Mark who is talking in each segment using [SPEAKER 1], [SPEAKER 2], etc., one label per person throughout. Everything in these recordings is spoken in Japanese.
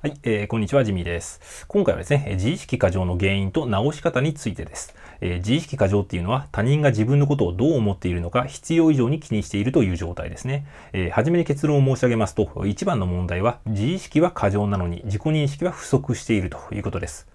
[SPEAKER 1] はい、えー、こんにちは、ジミーです。今回はですね、自意識過剰の原因と直し方についてです、えー、自意識過剰っていうのは他人が自分のことをどう思っているのか必要以上に気にしているという状態ですね。えー、はじめに結論を申し上げますと、一番の問題は自意識は過剰なのに自己認識は不足しているということです。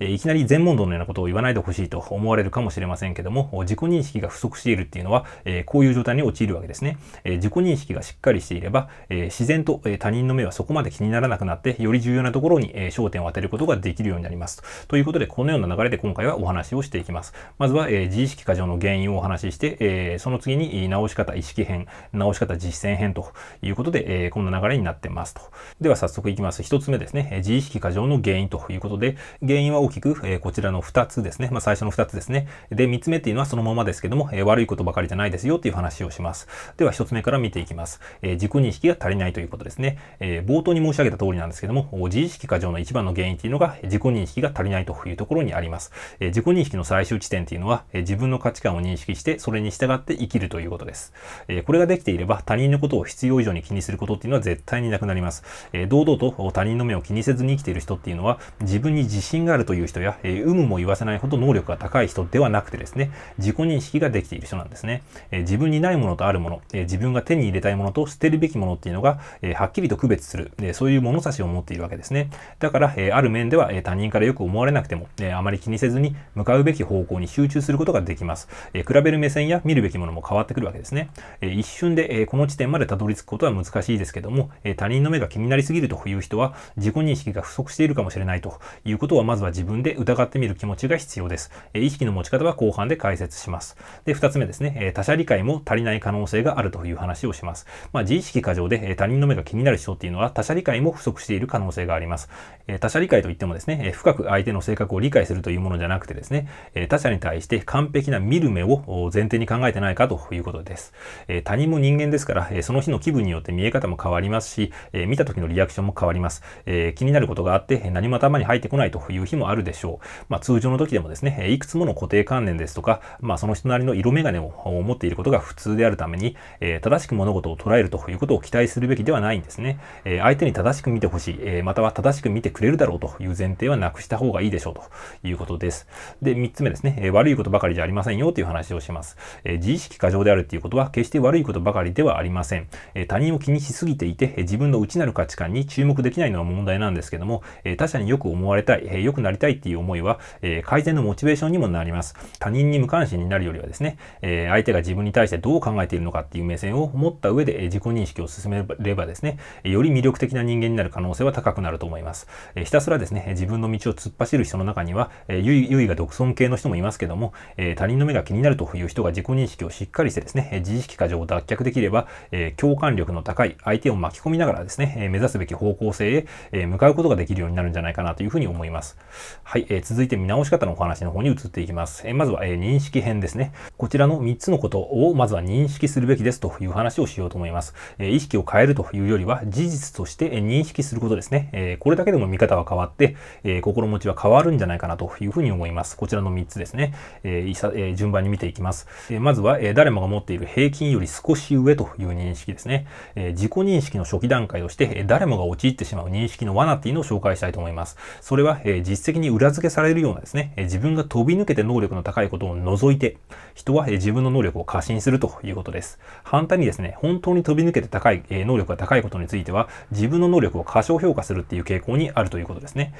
[SPEAKER 1] えいきなり全問答のようなことを言わないでほしいと思われるかもしれませんけども、自己認識が不足しているっていうのは、えこういう状態に陥るわけですね。え自己認識がしっかりしていれば、え自然と、え他人の目はそこまで気にならなくなって、より重要なところに、え焦点を当てることができるようになりますと。いうことで、このような流れで今回はお話をしていきます。まずは、え自意識過剰の原因をお話しして、えその次に直し方意識編、直し方実践編ということで、えこんな流れになってますと。では早速いきます。1つ目ですね。自意識過剰の原因ということで、原因因は大きく、えこちらの2つですね。まあ、最初の2つですね。で、3つ目っていうのはそのままですけども、え悪いことばかりじゃないですよっていう話をします。では、1つ目から見ていきます。え自己認識が足りないということですね。え冒頭に申し上げた通りなんですけども、自意識過剰の一番の原因っていうのが、自己認識が足りないというところにあります。え自己認識の最終地点っていうのは、え自分の価値観を認識して、それに従って生きるということです。えこれができていれば、他人のことを必要以上に気にすることっていうのは絶対になくなります。え堂々と他人の目を気にせずに生きている人っていうのは、自分に自信ががあるという人や、えー、有無も言わせないほど能力が高い人ではなくてですね、自己認識ができている人なんですね。えー、自分にないものとあるもの、えー、自分が手に入れたいものと捨てるべきものっていうのが、えー、はっきりと区別する、えー、そういう物差しを持っているわけですね。だから、えー、ある面では、えー、他人からよく思われなくても、えー、あまり気にせずに向かうべき方向に集中することができます。えー、比べる目線や見るべきものも変わってくるわけですね。えー、一瞬で、えー、この地点までたどり着くことは難しいですけども、えー、他人の目が気になりすぎるという人は自己認識が不足しているかもしれないということはまずずは自分で疑ってみる気持ちが必要です。え意識の持ち方は後半で解説します。で、2つ目ですね、え他者理解も足りない可能性があるという話をします。まあ、自意識過剰で、え他人の目が気になる人っていうのは他者理解も不足している可能性があります。え他者理解といってもですね、え深く相手の性格を理解するというものじゃなくてですね、え他者に対して完璧な見る目を前提に考えてないかということです。え他人も人間ですから、えその日の気分によって見え方も変わりますし、え見た時のリアクションも変わります。え気になることがあって何も頭に入ってこないという日もあるでしょう。まあ、通常の時でもですね、いくつもの固定観念ですとか、まあ、その人なりの色眼鏡を持っていることが普通であるために、え正しく物事を捉えるということを期待するべきではないんですね。え相手に正しく見てほしい、えまたは正しく見てくれるだろうという前提はなくした方がいいでしょうということです。で、3つ目ですね、え悪いことばかりじゃありませんよという話をします。え自意識過剰であるということは決して悪いことばかりではありません。え他人を気にしすぎていて、自分の内なる価値観に注目できないのは問題なんですけども、え他者によく思われたい、えよくくなりたいっていう思いは、えー、改善のモチベーションにもなります。他人に無関心になるよりはですね、えー、相手が自分に対してどう考えているのかっていう目線を持った上で、え自己認識を進めればですね、より魅力的な人間になる可能性は高くなると思います。えひたすらですね、自分の道を突っ走る人の中には、えー、優位が独尊系の人もいますけども、え他人の目が気になるという人が自己認識をしっかりしてですね、自意識過剰を脱却できれば、え共感力の高い相手を巻き込みながらですね、目指すべき方向性へ向かうことができるようになるんじゃないかなというふうに思います。はい、えー、続いて見直し方のお話の方に移っていきます。えー、まずは、えー、認識編ですね。こちらの3つのことをまずは認識するべきですという話をしようと思います。え意識を変えるというよりは事実として認識することですね。えこれだけでも見方は変わって、え心持ちは変わるんじゃないかなというふうに思います。こちらの3つですね。えー、順番に見ていきます。えまずは、え誰もが持っている平均より少し上という認識ですね。え自己認識の初期段階として、え誰もが陥ってしまう認識の罠っていうのを紹介したいと思います。それは、えー実績に裏付けされるようなですね、自分が飛び抜けて能力の高いことを除いて、人は自分の能力を過信するということです。反対にですね、本当に飛び抜けて高い、能力が高いことについては、自分の能力を過小評価するっていう傾向にあるということですね。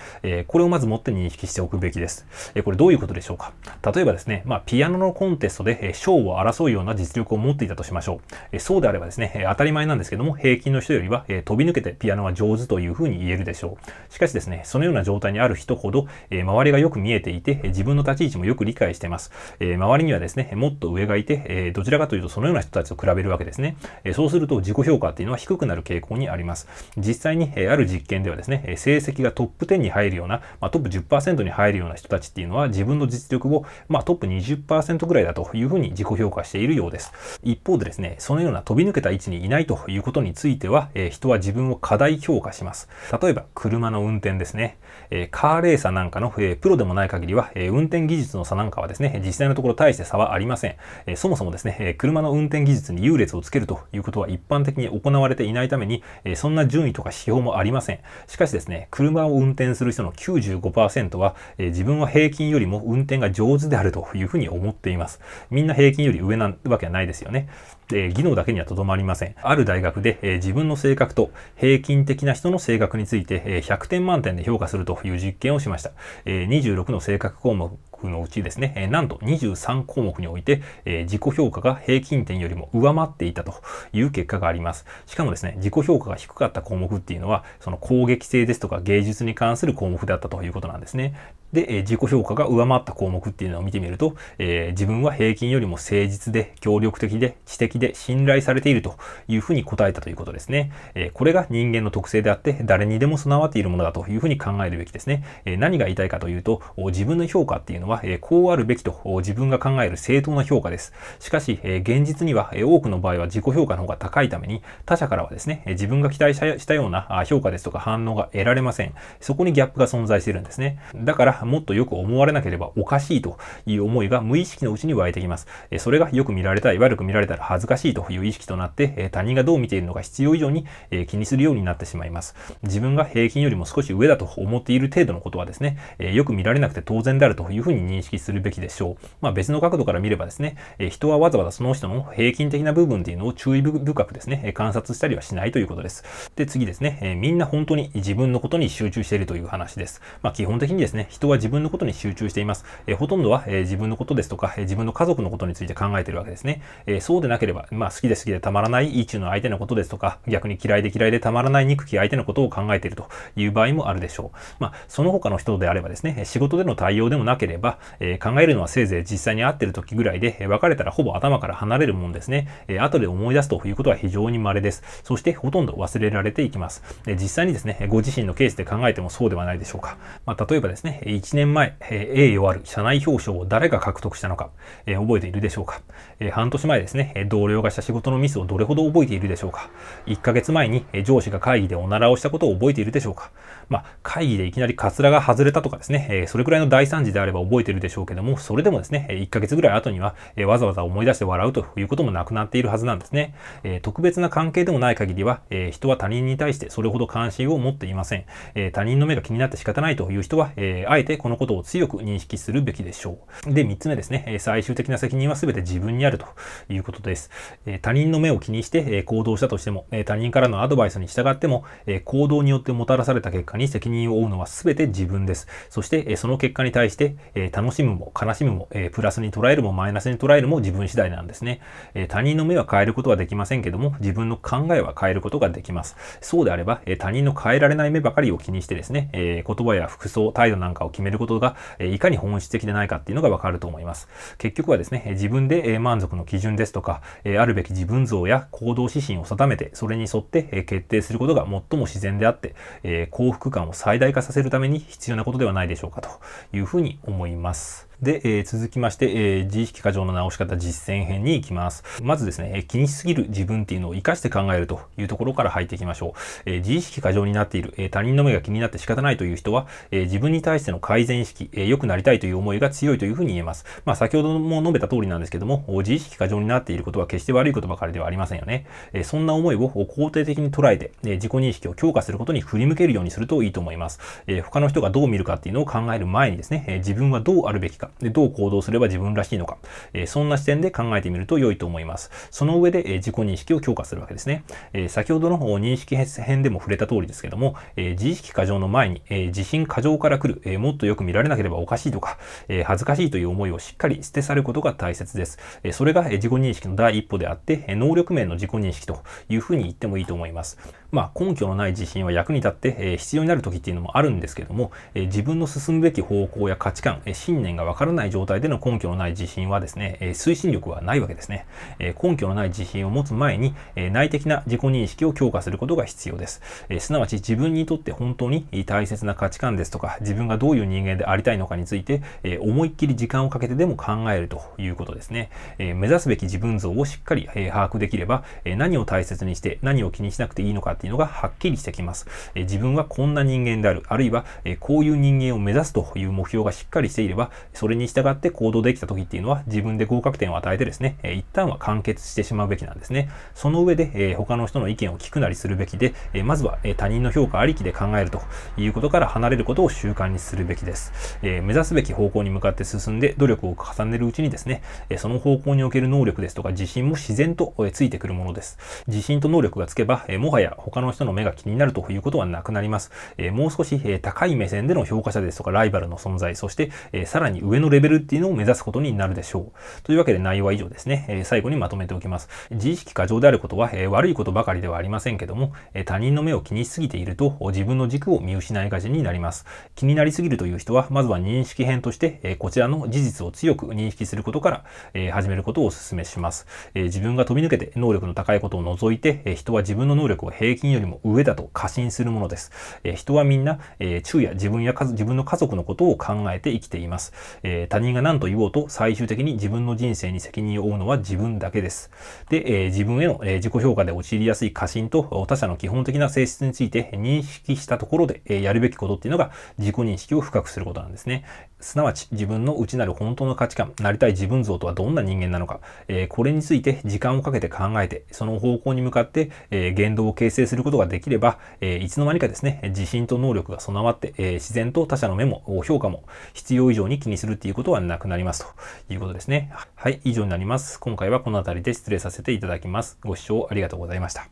[SPEAKER 1] これをまずもって認識しておくべきです。これどういうことでしょうか例えばですね、まあ、ピアノのコンテストで賞を争うような実力を持っていたとしましょう。そうであればですね、当たり前なんですけども、平均の人よりは飛び抜けてピアノは上手というふうに言えるでしょう。しかしですね、そのような状態にある人ほどほど、え周りがよく見えていて、自分の立ち位置もよく理解しています。え周りにはですね、もっと上がいて、えどちらかというとそのような人たちと比べるわけですね。えそうすると自己評価っていうのは低くなる傾向にあります。実際に、えある実験ではですね、成績がトップ10に入るような、まあ、トップ10%に入るような人たちっていうのは自分の実力を、まあ、トップ20%ぐらいだというふうに自己評価しているようです。一方でですね、そのような飛び抜けた位置にいないということについては、え人は自分を過大評価します。例えば、車の運転ですね。えカーレー差なんかの、えー、プロでもない限りは、えー、運転技術の差なんかはですね、実際のところ大して差はありません。えー、そもそもですね、え車の運転技術に優劣をつけるということは一般的に行われていないために、えそんな順位とか指標もありません。しかしですね、車を運転する人の95%は、え自分は平均よりも運転が上手であるというふうに思っています。みんな平均より上なわけはないですよね。え技能だけにはとどまりません。ある大学で、え自分の性格と平均的な人の性格について、え100点満点で評価するという実験をしました。え26の性格項目のうちですね、えなんと23項目において、え自己評価が平均点よりも上回っていたという結果があります。しかもですね、自己評価が低かった項目っていうのは、その攻撃性ですとか芸術に関する項目だったということなんですね。で、え自己評価が上回った項目っていうのを見てみると、えー、自分は平均よりも誠実で、協力的で、知的で、信頼されているというふうに答えたということですね。えー、これが人間の特性であって、誰にでも備わっているものだというふうに考えるべきですね。えー、何が言いたいかというと、自分の評価っていうのは、えこうあるべきと自分が考える正当な評価です。しかし、え現実には、え多くの場合は自己評価の方が高いために、他者からはですね、自分が期待したような評価ですとか反応が得られません。そこにギャップが存在しているんですね。だから、がもっとよく思われなければおかしいという思いが無意識のうちに湧いてきます。それがよく見られたい、悪く見られたら恥ずかしいという意識となって、他人がどう見ているのか必要以上に気にするようになってしまいます。自分が平均よりも少し上だと思っている程度のことはですね、よく見られなくて当然であるというふうに認識するべきでしょう。まあ別の角度から見ればですね、人はわざわざその人の平均的な部分っていうのを注意深くですね、観察したりはしないということです。で、次ですね、みんな本当に自分のことに集中しているという話です。まあ基本的にですね、人は自分のことに集中しています。えほとんどは、え自分のことですとか、え自分の家族のことについて考えているわけですね。えそうでなければ、まあ、好きで好きでたまらないいい中の相手のことですとか、逆に嫌いで嫌いでたまらない憎き相手のことを考えているという場合もあるでしょう。まあ、その他の人であればですね、仕事での対応でもなければ、え考えるのはせいぜい実際に会ってる時ぐらいで、別れたらほぼ頭から離れるもんですね。え後で思い出すということは非常に稀です。そして、ほとんど忘れられていきます。え実際にですね、ご自身のケースで考えてもそうではないでしょうか。まあ、例えばですね、1年前、えー、栄誉ある社内表彰を誰が獲得したのか、えー、覚えているでしょうか、えー、半年前ですね、同僚がした仕事のミスをどれほど覚えているでしょうか ?1 ヶ月前に上司が会議でおならをしたことを覚えているでしょうかまあ、会議でいきなりカツラが外れたとかですね、えそれくらいの大惨事であれば覚えているでしょうけども、それでもですね、1ヶ月ぐらい後には、えわざわざ思い出して笑うということもなくなっているはずなんですね。え特別な関係でもない限りは、え人は他人に対してそれほど関心を持っていません。え他人の目が気になって仕方ないという人は、えー、あえててこのことを強く認識するべきでしょう。で、3つ目ですね。最終的な責任は全て自分にあるということです。他人の目を気にして行動したとしても、他人からのアドバイスに従っても、行動によってもたらされた結果に責任を負うのは全て自分です。そして、その結果に対して、楽しむも悲しむも、プラスに捉えるもマイナスに捉えるも自分次第なんですね。他人の目は変えることはできませんけども、自分の考えは変えることができます。そうであれば、他人の変えられない目ばかりを気にしてですね、言葉や服装、態度なんかを決めることが、いかに本質的でないかっていうのがわかると思います。結局はですね、自分で満足の基準ですとか、あるべき自分像や行動指針を定めて、それに沿って決定することが最も自然であって、幸福感を最大化させるために必要なことではないでしょうかというふうに思います。で、えー、続きまして、えー、自意識過剰の直し方実践編に行きます。まずですね、えー、気にしすぎる自分っていうのを活かして考えるというところから入っていきましょう。えー、自意識過剰になっている、えー、他人の目が気になって仕方ないという人は、えー、自分に対しての改善意識、えー、良くなりたいという思いが強いというふうに言えます。まあ、先ほども述べた通りなんですけども、自意識過剰になっていることは決して悪いことばかりではありませんよね。えー、そんな思いを肯定的に捉えて、えー、自己認識を強化することに振り向けるようにするといいと思います。えー、他の人がどう見るかっていうのを考える前にですね、えー、自分はどうあるべきか、で、どう行動すれば自分らしいのか、えそんな視点で考えてみると良いと思います。その上で、え自己認識を強化するわけですね。え先ほどの認識編でも触れた通りですけども、え自意識過剰の前に、え自信過剰から来る、えもっとよく見られなければおかしいとか、え恥ずかしいという思いをしっかり捨て去ることが大切です。えそれが、え自己認識の第一歩であって、能力面の自己認識というふうに言ってもいいと思います。まあ、根拠のない自信は役に立って、えー、必要になる時っていうのもあるんですけども、えー、自分の進むべき方向や価値観、えー、信念がわからない状態での根拠のない自信はですね、え推進力はないわけですね、え根拠のない自信を持つ前に、え内的な自己認識を強化することが必要です、えすなわち自分にとって本当に大切な価値観ですとか、自分がどういう人間でありたいのかについて、え思いっきり時間をかけてでも考えるということですね。え目指すべき自分像をしっかり、え把握できれば、え何を大切にして、何を気にしなくていいのかっていうのがはっきりしてきます。え自分はこんな人間である、あるいは、えこういう人間を目指すという目標がしっかりしていれば、それに従って行動できた時っていうのは自分で合格点を与えてですね、え一旦は完結してしまうべきなんですね。その上で、え他の人の意見を聞くなりするべきで、えまずは、え他人の評価ありきで考えるということから離れることを習慣にするべきです。え目指すべき方向に向かって進んで努力を重ねるうちにですね、えその方向における能力ですとか自信も自然とついてくるものです。自信と能力がつけば、えもはや他の人の目が気になるということはなくなります。えもう少し、え高い目線での評価者ですとかライバルの存在、そして、えさらに上のレベルっていうのを目指すことになるでしょう。というわけで内容は以上ですね。え最後にまとめておきます。自意識過剰であることは、え悪いことばかりではありませんけども、え他人の目を気にしすぎていると自分の軸を見失いがちになります。気になりすぎるという人は、まずは認識編として、えこちらの事実を強く認識することから、え始めることをお勧めします。え自分が飛び抜けて能力の高いことを除いて、え人は自分の能力を平金よりも上だと過信するものです。えー、人はみんな、えー、昼夜自分や自分の家族のことを考えて生きています、えー、他人が何と言おうと最終的に自分の人生に責任を負うのは自分だけです。で、え自分への、え自己評価で陥りやすい過信と他者の基本的な性質について認識したところで、えやるべきことっていうのが自己認識を深くすることなんですね。すなわち自分の内なる本当の価値観、なりたい自分像とはどんな人間なのか、えこれについて時間をかけて考えて、その方向に向かって、え言動を形成することができれば、えいつの間にかですね、自信と能力が備わって、え自然と他者の目も評価も必要以上に気にするっていうことはなくなりますということですね。はい、以上になります。今回はこの辺りで失礼させていただきます。ご視聴ありがとうございました。